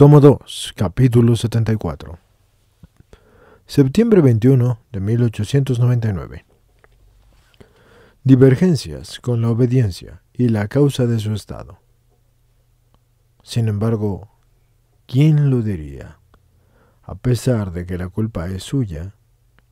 Tomo 2, capítulo 74. Septiembre 21 de 1899. Divergencias con la obediencia y la causa de su estado. Sin embargo, ¿quién lo diría? A pesar de que la culpa es suya,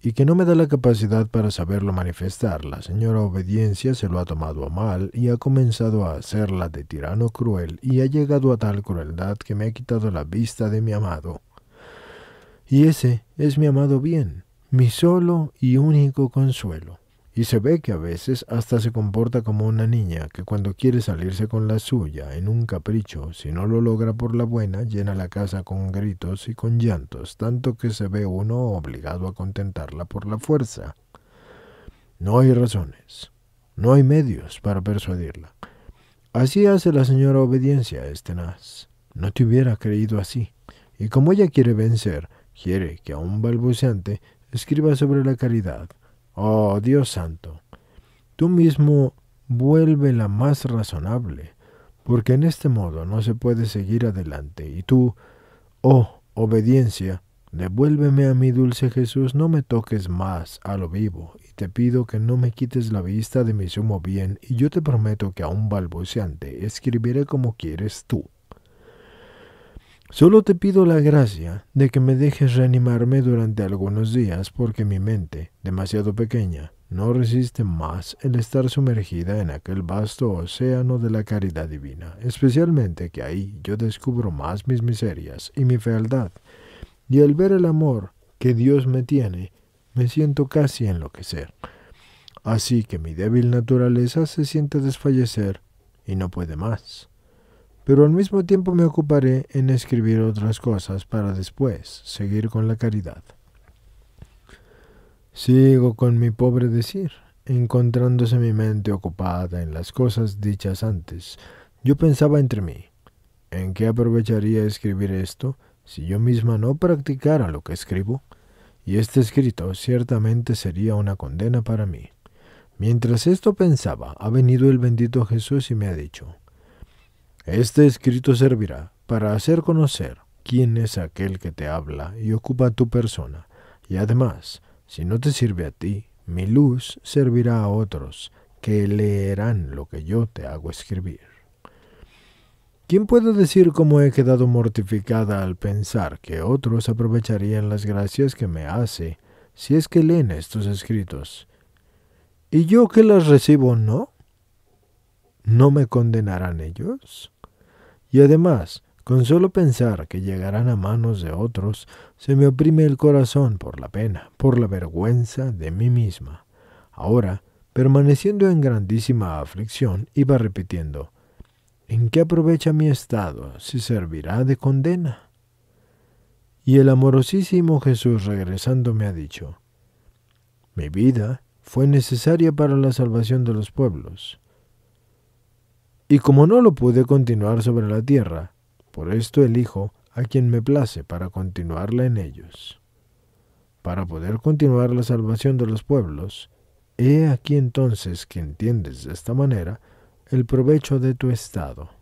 y que no me da la capacidad para saberlo manifestar. La señora obediencia se lo ha tomado a mal y ha comenzado a hacerla de tirano cruel y ha llegado a tal crueldad que me ha quitado la vista de mi amado. Y ese es mi amado bien, mi solo y único consuelo y se ve que a veces hasta se comporta como una niña que cuando quiere salirse con la suya en un capricho, si no lo logra por la buena, llena la casa con gritos y con llantos, tanto que se ve uno obligado a contentarla por la fuerza. No hay razones, no hay medios para persuadirla. Así hace la señora obediencia, Estenaz. No te hubiera creído así. Y como ella quiere vencer, quiere que a un balbuceante escriba sobre la caridad, Oh Dios santo, tú mismo vuelve la más razonable, porque en este modo no se puede seguir adelante, y tú, oh obediencia, devuélveme a mi dulce Jesús, no me toques más a lo vivo, y te pido que no me quites la vista de mi sumo bien, y yo te prometo que a un balbuceante escribiré como quieres tú. Solo te pido la gracia de que me dejes reanimarme durante algunos días porque mi mente, demasiado pequeña, no resiste más el estar sumergida en aquel vasto océano de la caridad divina, especialmente que ahí yo descubro más mis miserias y mi fealdad, y al ver el amor que Dios me tiene, me siento casi enloquecer. Así que mi débil naturaleza se siente desfallecer y no puede más pero al mismo tiempo me ocuparé en escribir otras cosas para después seguir con la caridad. Sigo con mi pobre decir, encontrándose mi mente ocupada en las cosas dichas antes. Yo pensaba entre mí, ¿en qué aprovecharía escribir esto si yo misma no practicara lo que escribo? Y este escrito ciertamente sería una condena para mí. Mientras esto pensaba, ha venido el bendito Jesús y me ha dicho, este escrito servirá para hacer conocer quién es aquel que te habla y ocupa tu persona. Y además, si no te sirve a ti, mi luz servirá a otros, que leerán lo que yo te hago escribir. ¿Quién puede decir cómo he quedado mortificada al pensar que otros aprovecharían las gracias que me hace si es que leen estos escritos? ¿Y yo que las recibo no? ¿No me condenarán ellos? Y además, con solo pensar que llegarán a manos de otros, se me oprime el corazón por la pena, por la vergüenza de mí misma. Ahora, permaneciendo en grandísima aflicción, iba repitiendo, ¿En qué aprovecha mi estado si servirá de condena? Y el amorosísimo Jesús regresando me ha dicho, Mi vida fue necesaria para la salvación de los pueblos. Y como no lo pude continuar sobre la tierra, por esto elijo a quien me place para continuarla en ellos. Para poder continuar la salvación de los pueblos, he aquí entonces que entiendes de esta manera el provecho de tu estado.